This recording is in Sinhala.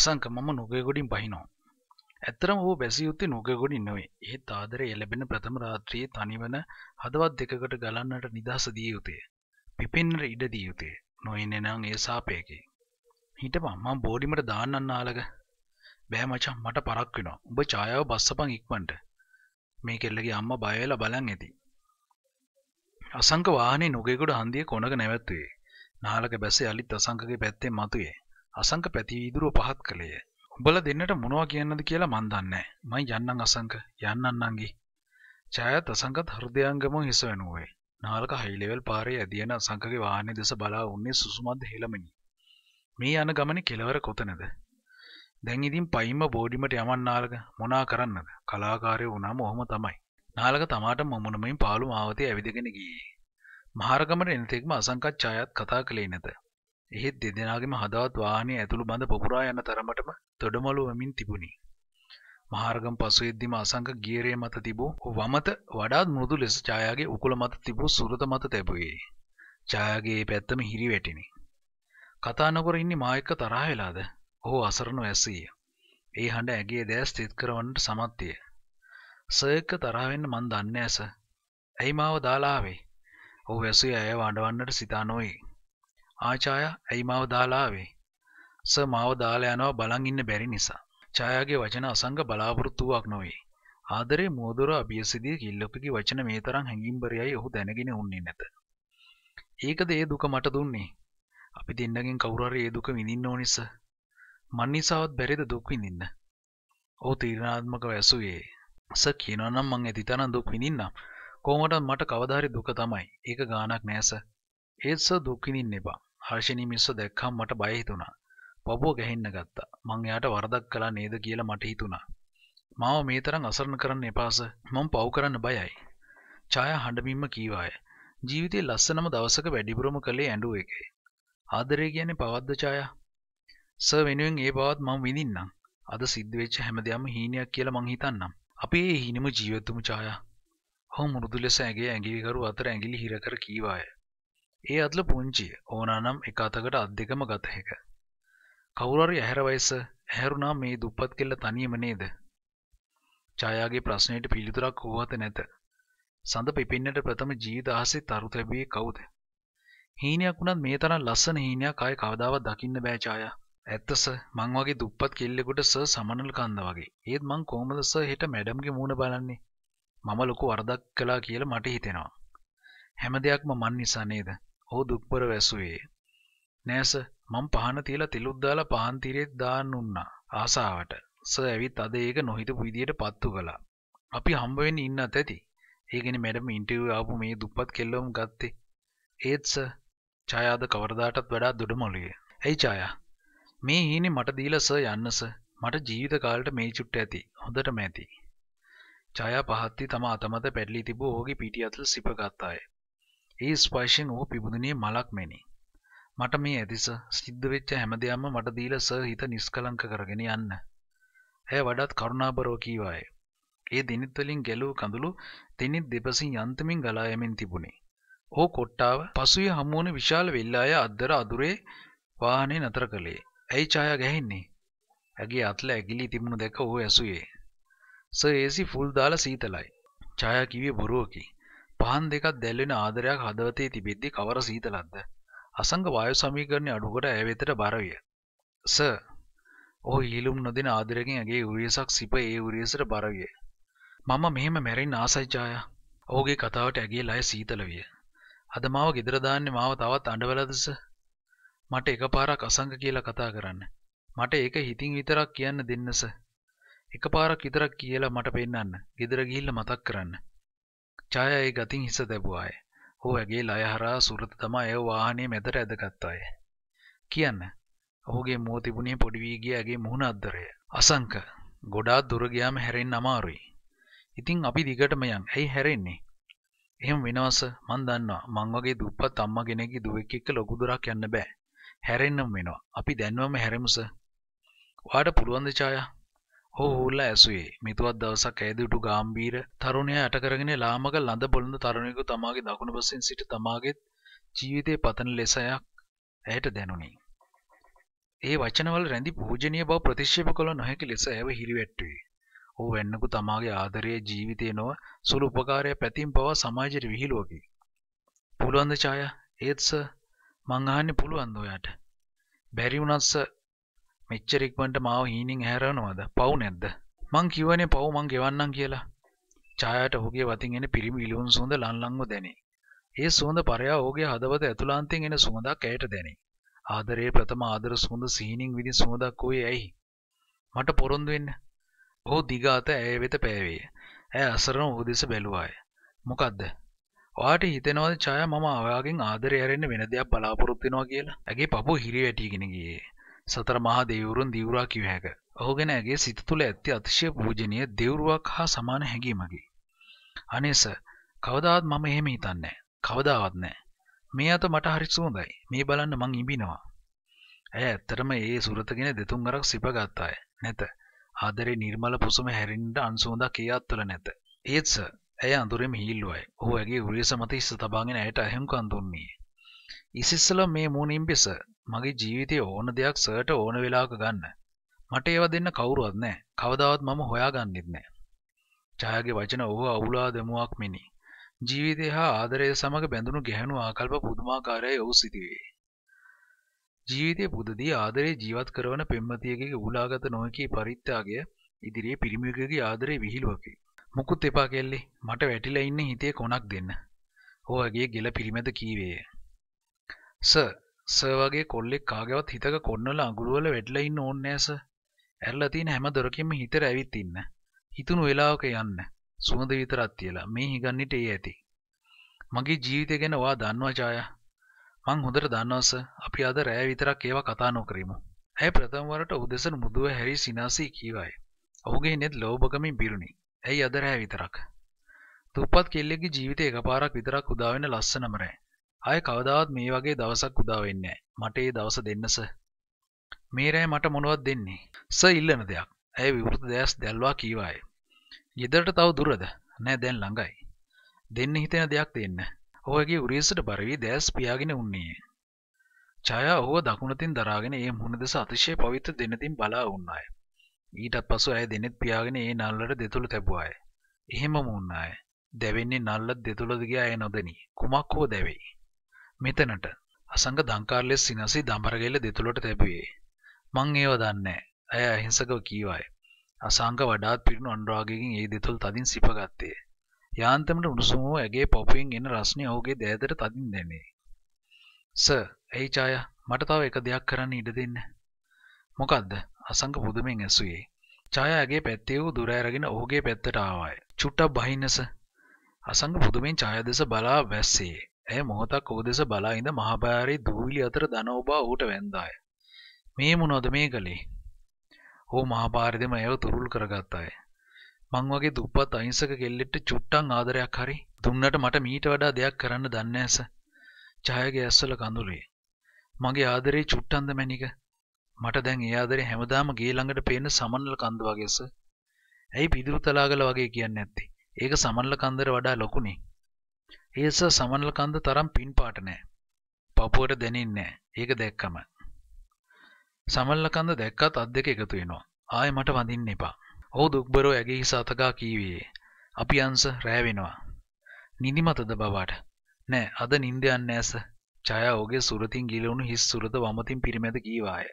අසංක මම නුගයගොඩින් බහිනෝ. ඇත්තරම හෝ බැසියුත්තේ නුගගොඩින් නොවේ ඒ තාදරය එලබෙන ප්‍රථම රාත්‍රයේ තනිවන හදවත් දෙකට ගලන්නට නිදහස දිය යුතුය. පිපෙන්ර ඉඩ දිය යුතුය නොයිනෙනං ඒ සාපයකි. හිටපම් මං බෝඩිමට දාන්නන්න ආලග බෑ මචං මට පරක් වෙනවා උඹ ඡායාව බස්සපන් ඉක්මනට මේ කෙල්ලගේ අම්මා බය වෙලා බලන් ඇති අසංක වාහනේ නුගේගොඩ හන්දියේ කොනක නැවැත්තුවේ නාලක බැස යලිත් අසංකගේ පැත්තෙන් මතුවේ අසංක පැතිීදුරුව පහත් කළේය. උඹල දෙන්නට මොනවා කියන්නද කියලා මන් දන්නේ. මං යන්නම් අසංක යන්නන්නන්ගේ. ඡායත් අසංකත් හෘදයාංගම හිස වෙනුවේ. නාලක හයිලෙවල් පාරේ ඇදියන අසංකගේ වාහනේ දෙස බලා උන්නේ සුසුමත් හෙළමිනි. මේ යන ගමනේ කෙලවර කොතනද? දැන් ඉතින් පයින්ම බෝඩිමට යමන් නාලක මොනා කරන්නද? කලාකාරයෝ වුණාම ඔහොම තමයි. නාලක තමාට මොමුණුමින් පාළු මාවතේ ඇවිදගෙන ගියේ. මහරගමට එන තෙක්ම අසංකත් ඡායත් කතා කළේ නැත. එහෙත් දෙදෙනාගේම හදවත් වාහනේ ඇතුළු බඳ පොකුරා යන තරමටම තොඩමළුවමින් තිබුණි. මහාර්ගම් පසුවෙද්දිම අසංක ගියරේ මත තිබූ වමත වඩාත් මෘදු ලෙස ඡායාගේ උකුල මත තිබූ සුරත මත තැබුවේ. ඡායාගේ මේ පැත්තම හිරි වැටිනි. කතා නොකර ඉන්නේ මා එක්ක තරහ වෙලාද? ඔහු අසරණ වැසීය. ඒ හඬ ඇගේ දැස් තෙත් කරවන්නට සමත් විය. සර් එක්ක තරහ වෙන්න මන් දන්නේ ඇස. ඇයි මාව දාලා ආවේ? ඔහු වැසී ඇයව අඬවන්නට සිතා නොයේ. ආචායා ඇයි මාව දාලා ආවේ? සර් මාව දාලා යනවා බලන් ඉන්න බැරි නිසා. ඡායාගේ වචන අසංග බලාපොරොත්තුවක් නොවේ. ආදරේ මෝදොර අභියසිදී කිල්ලොපගේ වචන මේ තරම් හැඟීම්බරයයි ඔහු දැනගෙන උන්නේ නැත. ඒකද ඒ දුක මට දුන්නේ. අපි දෙන්නගෙන් කවුරු හරි ඒ දුක විඳින්න ඕනිස. මන් නිසාවත් බැරිද දුක් විඳින්න. ඔහු තීරණාත්මකව ඇසුවේ. සර් කියනවා නම් මං ඇති තරම් දුක් විඳින්නම්. කොහොමද මට කවදා හරි දුක තමයි. ඒක ගාණක් නෑ සර්. ඒත් සර් දුක් විඳින්න එපා. හර්ෂණී මිස්ස දැක්කම් මට බය හිතුණා. පබුව ගැහෙන්න ගත්තා. මං එයාට වරදක් කළා නේද කියලා මට හිතුණා. මාව මේ තරම් අසරණ කරන්න එපාස. මං පව් කරන්න බයයි. ඡායා හඬමින්ම කීවාය. ජීවිතේ ලස්සනම දවසක වැඩිපුරම කළේ ඇඬුව එකේ. ආදරය කියන්නේ පවද්ද ඡායා. සර් වෙනුවෙන් ඒ බවත් මං විඳින්නම්. අද සිද්ධ වෙච්ච හැමදේම හීනයක් කියලා මං හිතන්නම්. අපි ඒ හීනෙම ජීවතුමු ඡායා. හෝ මුරුදු ලෙස ඇගේ ඇඟිලිකරු අතර ඇඟිලි හිර කර කීවාය. ඒ අදල පුංචි ඕනානම් එක අතකට අත් දෙකම ගත හැක. කවුරරි ඇහැරවයිස ඇහැරුණා මේ දුප්පත් කෙල්ල තනියම නේද? ඡායාගේ ප්‍රශ්නයට පිළිතුරක් හෝ අත නැත. සඳ පිපින්නට ප්‍රථම ජීවිත ආසේ තරු ලැබුවේ කවුද? හීනයක් වුණත් මේ තරම් ලස්සන හීනයක් ආයේ කවදාවත් දකින්න බෑ ඡායා. ඇත්ත සර් මං වගේ දුප්පත් කෙල්ලෙකුට සර් සමනල කන්ද වගේ. ඒත් මං කොහොමද සර් හෙට මැඩම්ගේ මූණ බලන්නේ? මම ලොකු වරදක් කළා කියලා මට හිතෙනවා. හැම දෙයක්ම මන් නිසා නේද? ඔහු දුක්බර වැසුවේ. නෑස මං පහන තියලා තිලුත් දාලා පහන් තිරෙත් දාන්න උන්නා ආසාවට. සර් ඇවිත් අද ඒක නොහිතපු විදියට පත්තු කළා. අපි හම්බ වෙන්න ඉන්නත් ඇති. ඒ කියන්නේ මැඩම් ඉන්ටර්විව් ආපු මේ දුප්පත් කෙල්ලොම් ගත්තේ. ඒත් සර් ඡායා අද කවරදාටත් වඩා දුඩමළුවේ. ඇයි ඡායා? මේ හීනේ මට දීලා සර් යන්න සර්. මට ජීවිත කාලෙට මේ චුට්ට ඇති. හොඳටම ඇති. ඡායා පහත්ති තම අතමත පැටලී තිබූ ඕගේ පිටි අතල සිප ගත්තාය. ඒ ස්පර්ශයෙන් ඌ පිබුදුනේ මලක් මෙනි. මට මේ ඇතිස සිද්ධ වෙච්ච හැමදේම මට දීලා සර් හිත නිස්කලංක කරගෙන යන්න. ඇය වඩාත් කරුණාබරව කීවාය. ඒ දිනිත් වලින් ගැලූ කඳුළු දිනිත් දෙපසින් යන්තමින් ගලා යමින් තිබුණේ. ඕ කොට්ටාව පසුවේ හමු වුණ විශාල වෙල්ලාය අද්දර අදුරේ වාහනේ නතර කළේ. ඇයි ඡායා ගැහෙන්නේ? ඇගේ අත්ල ඇගිලි තිබුණු දැක ඌ ඇසුවේ. සර් ඒසි ෆුල් දාලා සීතලයි. ඡායා කිව්වේ බොරුවකි. පහන් දෙකක් දැල්වෙන ආදරයක් හදවතේ තිබෙද්දි කවර සීතලක්ද? අසංග වායු සමීකරණය අඩුකොට ඇය වෙතට බර විය. "සර්" ඔහු ඊලුම් නොදෙන ආදරයෙන් ඇගේ උරියසක් සිප ඒ උරියසට බර විය. "මම මෙහෙම මැරෙන්න ආසයි ජායා." ඔහුගේ කතාවට ඇගේ ලය සීතල විය. අද මාව ගෙදර දාන්නේ මාව තවත් අඬවලද සර්? මට එකපාරක් අසංග කියලා කතා කරන්න. මට ඒක හිතින් විතරක් කියන්න දෙන්න සර්. එකපාරක් විතරක් කියලා මට පෙන්නන්න. ගෙදර ගිහිල්ලා මතක් කරන්න. ඡායාගේ ගතින් හිස දැබුවාය. ඔහු ඇගේ ලය හරහා සුරත තමා එය වාහනේ මැදට ඇදගත්තාය. කියන්න. ඔහුගේ මෝ තිබුණේ පොඩි වී ගිය ඇගේ මුහුණ අද්දරය. අසංක ගොඩාක් දුර ගියාම හැරෙන්න අමාරුයි. ඉතින් අපි දිගටම යන්. ඇයි හැරෙන්නේ? එහෙම වෙනවස මන් දන්නවා. මං වගේ දුප්පත් අම්මා කෙනෙක්ගේ දුවෙක් එක්ක ලොකු දුරක් යන්න බෑ. හැරෙන්නම වෙනවා. අපි දැන්වම හැරෙමුස. ඔයාට පුළුවන් ද ඡායා? හූල්ල ඇසුවේ මිතුවත් දවසක් ඇදුටු ගාම්බීර තරුණය ඇටකරගෙන ලාමක ලඳ බොළඳ තරුණයකු තමාගේ දකුණු පසින් සිට තමාගෙත් ජීවිතය පතන ලෙසයක් ඇයට දැනුණි. ඒ වචනවල රැඳි පූජනය බව ප්‍රතිශ්ෂප කොළ නොහැකි ලෙස ඇව හිරිවැට්ටුවේ. ඕ වෙන්නකු තමාගේ ආදරය ජීවිතය නොව සුළු උපකාරය පැතිම් පවා සමාජයට විහිලුවකි. පුළුවන්ද ඡාය ඒත්ස මං අහන්නේ පුළුවන් ද ඔයාට? බැරි වුණත් සර් මෙච්චර ඉක්මනට මාව හීනින් හැරවනවද? පව් නැද්ද? මං කිව්වනේ පව් මං ගෙවන්නම් කියලා. ඡායාට ඔහුගේ වතින් එන පිරිමි ඉලුවන් සුවඳ ලන්ලන්ව දැනේ. ඒ සුවඳ පරයා ඔහුගේ හදවත ඇතුළාන්තයෙන් එන සුවඳක් ඇයට දැනේ. ආදරයේ ප්‍රථම ආදර සුවඳ සීනින් විදි සුවඳක් වූයේ ඇයි? මට පොරොන්දු වෙන්න. ඔහු දිගාත ඇය වෙත පෑවේ. ඇය අසරණ ඔහු දෙස බැලුවාය. මොකද්ද? ඔයාට හිතෙනවද ඡායා මම ඔයාගෙන් ආදරය හැරෙන්න වෙන දෙයක් බලාපොරොත්තු වෙනවා කියලා? ඇගේ පපුව හිරි වැටිගෙන ගියේ. සතර මහා දෙවිවරුන් දිවුරා කිව හැක. ඔහු ගැන ඇගේ සිත තුළ ඇති අතිශය පූජනීය දෙවුරුවක් හා සමාන හැඟීමකි. අනේ සර්, කවදාවත් මම එහෙම හිතන්නේ නැහැ. කවදාවත් නැහැ. මේ අත මට හරි සුවඳයි. මේ බලන්න මං ඉඹිනවා. ඇය ඇත්තටම ඒ සුරතගෙන දෙතුන් වරක් සිපගත් අය. නැත. ආදරේ නිර්මල පුසුම හැරෙන්න අන්සුඳක් ඒ අත්වල නැත. ඒත් සර්, ඇය අඳුරෙම හීල්ලුවයි. ඔහු ඇගේ උරේස මත ඉස්ස තබාගෙන ඇයට අහුම්කම් දුන්නේ. ඉසිස්සල මේ මූණින් බෙස මගේ ජීවිතයේ ඕන දෙයක් සර්ට ඕන වෙලාවක ගන්න. මට ඒවා දෙන්න කවුරුවත් නැහැ. කවදාවත් මම හොයාගන්නෙත් නැහැ. ජයාගේ වචන ඔහුව අවුලා දෙමුවක් මෙනි. ජීවිතය හා ආදරය සමග බැඳුණු ගැහැණු ආකල්ප පුදුමාකාරයි ඔහු සිටුවේ. ජීවිතයේ පුදදී ආදරේ ජීවත් කරන පෙම්වතියගේ උලාගත නොහැකි පරිත්‍යාගය ඉදිරියේ පිරිමියෙකුගේ ආදරේ විහිළුවකි. මුකුත් එපා කෙල්ලේ මට වැටිලා ඉන්න හිතේ කොනක් දෙන්න. ඔහුගේ ගෙල පිරිමැද කීවේය. "සර් ස වගේ කොල්ලෙක් කාගවත් හිතක කොන්නල අගුරුවල වෙඩ්ල ඉන්න ඕන්නෑස ඇල්ල තියෙන හැම දොරකින්ම හිතර ඇවිත් ඉන්න හිතුණු වෙලාවක යන්න සුමද විතරත් කියලා මේ හිගන්නට ඒ ඇති මගේ ජීවිතය ගැන වා දන්නවා ජාය මං හොඳට දන්නවස අපි අද රෑ විතරක් ඒවා කතා නොකරමු ඇය ප්‍රථමවරට උදෙසන මුදුව හැරි සිනාසී කීවයි ඔහුගේ නෙත් ලෝභකමින් පිරුණි ඇයි අද රෑ විතරක් තුප්පත් කෙල්ලෙක්ගේ ජීවිතය එකපාරක් විතරක් උදාවෙන ලස්සනමරෑ ආය කවදාවත් මේ වගේ දවසක් උදා වෙන්නේ මට ඒ දවස දෙන්න සර්. මේ රෑ මට මොනවද දෙන්නේ? සර් ඉල්ලන දෙයක්. ඇය විවෘත දැස් දැල්වා කීවාය. ගෙදරට තව දුරද? නෑ දැන් ළඟයි. දෙන්න හිතෙන දෙයක් දෙන්න. ඔහුගේ උරේසට බර වී දැස් පියාගෙන උන්නේ. ඡායා ඔහුව දකුණතින් දරාගෙන ඒ මුහුණ දෙස අතිශය පවිත්‍ර දෙනතින් බලා උන්නාය. ඊටත් පසු ඇය දෙනෙත් පියාගෙන ඒ නල්ලට දෙතුළ තැබුවාය. එහෙමම උන්නාය. දැවෙන්නේ නල්ලත් දෙතුළද ගියා ඇය නොදෙනි. කුමක් හෝ දැවෙයි. මෙතනට අසංග දංකාර ලෙස සිනසී දඹරගෙල්ල දෙතුලට තැබුවේ. මං ඒව දන්නේ ඇය අහිංසකව කීවාය. අසංග වඩාත් පිරුණු අනුරාගයෙන් ඒ දෙතුල් තදින් සිපගත්තේ. යාන්තමට උණුසුම වූ ඇගේ පොපුවෙන් එන රස්නේ ඔහුගේ දෑදට තදින් දැනේ. "සර්, ඇයි ඡාය? මට තව එක දෙයක් කරන්න ඉඩ දෙන්න." "මොකද්ද?" අසංග පුදුමෙන් ඇසුවේ. ඡායාගේ පැත්තේ වූ දුර ඇරගෙන ඔහුගේ පැත්තට ආවාය. "චුට්ටක් බහින්නස." අසංග පුදුමෙන් ඡාය දෙස බලා වැස්සේ. ඇය මොහොතක් ඔහු දෙස බලා ඉඳ මහපාරේ දූවිලි අතර දනෝබා ඌට වැන්දාය. මේ මොනවද මේ කලේ? ඕ මහපාරේදීම ඇයව තුරුල් කරගත්තාය. මං වගේ දුප්පත් අහිංසක කෙල්ලෙක්ට චුට්ටක් ආදරයක් හරි දුන්නට මට මීට වඩා දෙයක් කරන්න දන්නේ නැස. ඡායගේ ඇස්වල කඳුලේ. මගේ ආදරේ චුට්ටන්ද මැනික. මට දැන් ඒ ආදරේ හැමදාම ගේ ළඟට පේන සමනල කඳු වගේස. ඇයි පිදුරු තලාගල වගේ කියන්නේ නැත්තේ? ඒක සමනල කන්දර වඩා ලොකුනේ. ඒස සමනලකන්ද තරම් පින්පාට නෑ. පපුවට දැනින්නේ ඒක දැක්කම. සමල්ලකන්ද දැක්කත් අත් දෙක එකතු වෙනවා. ආයෙ මට වඳින්න එපා. ඔහු දුක්බරෝ ඇගේ හිස අතගා කීවේ. අපි අංශ රෑ වෙනවා. නිදිමතද බවට. නෑ අද නිින්ද යන්නේ ඇස. ඡායා ඔහුගේ සුරතින් ගිලවුණු හිස් සුරත වමතින් පිරිමැද කීවාය.